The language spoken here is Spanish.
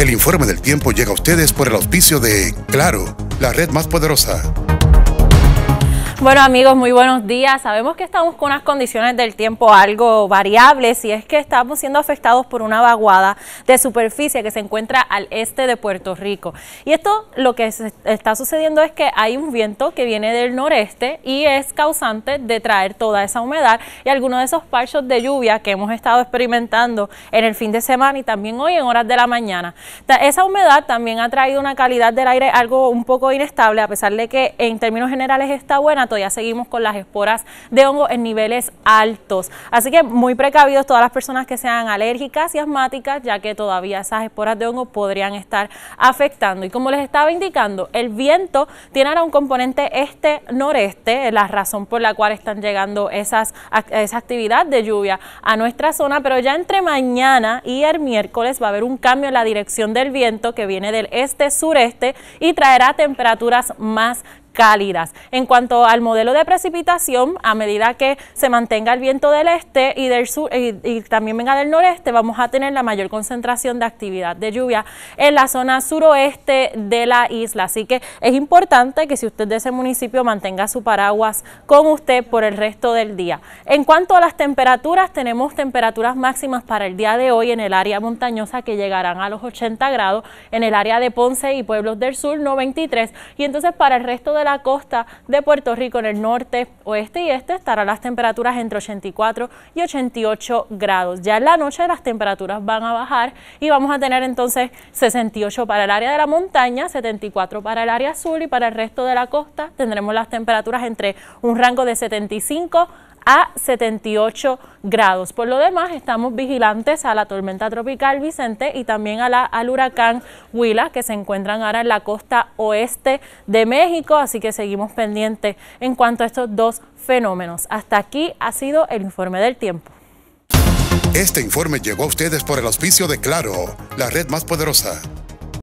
El informe del tiempo llega a ustedes por el auspicio de Claro, la red más poderosa. Bueno amigos, muy buenos días. Sabemos que estamos con unas condiciones del tiempo algo variables y es que estamos siendo afectados por una vaguada de superficie que se encuentra al este de Puerto Rico. Y esto lo que está sucediendo es que hay un viento que viene del noreste y es causante de traer toda esa humedad y algunos de esos parchos de lluvia que hemos estado experimentando en el fin de semana y también hoy en horas de la mañana. Esa humedad también ha traído una calidad del aire algo un poco inestable a pesar de que en términos generales está buena ya seguimos con las esporas de hongo en niveles altos. Así que muy precavidos todas las personas que sean alérgicas y asmáticas, ya que todavía esas esporas de hongo podrían estar afectando. Y como les estaba indicando, el viento tiene ahora un componente este-noreste, eh, la razón por la cual están llegando esas, esa actividad de lluvia a nuestra zona, pero ya entre mañana y el miércoles va a haber un cambio en la dirección del viento que viene del este-sureste y traerá temperaturas más cálidas. En cuanto al modelo de precipitación, a medida que se mantenga el viento del este y del sur y, también venga del noreste, vamos a tener la mayor concentración de actividad de lluvia en la zona suroeste de la isla. Así que es importante que si usted de ese municipio mantenga su paraguas con usted por el resto del día. En cuanto a las temperaturas, tenemos temperaturas máximas para el día de hoy en el área montañosa que llegarán a los 80 grados, en el área de Ponce y pueblos del sur 93 y entonces para el resto de de la costa de Puerto Rico en el norte, oeste y este estarán las temperaturas entre 84 y 88 grados. Ya en la noche las temperaturas van a bajar y vamos a tener entonces 68 para el área de la montaña, 74 para el área azul y para el resto de la costa tendremos las temperaturas entre un rango de 75 a 78 grados. Por lo demás, estamos vigilantes a la tormenta tropical Vicente y también al huracán Huila, que se encuentran ahora en la costa oeste de México, así que seguimos pendientes en cuanto a estos dos fenómenos. Hasta aquí ha sido el informe del tiempo. Este informe llegó a ustedes por el auspicio de Claro, la red más poderosa.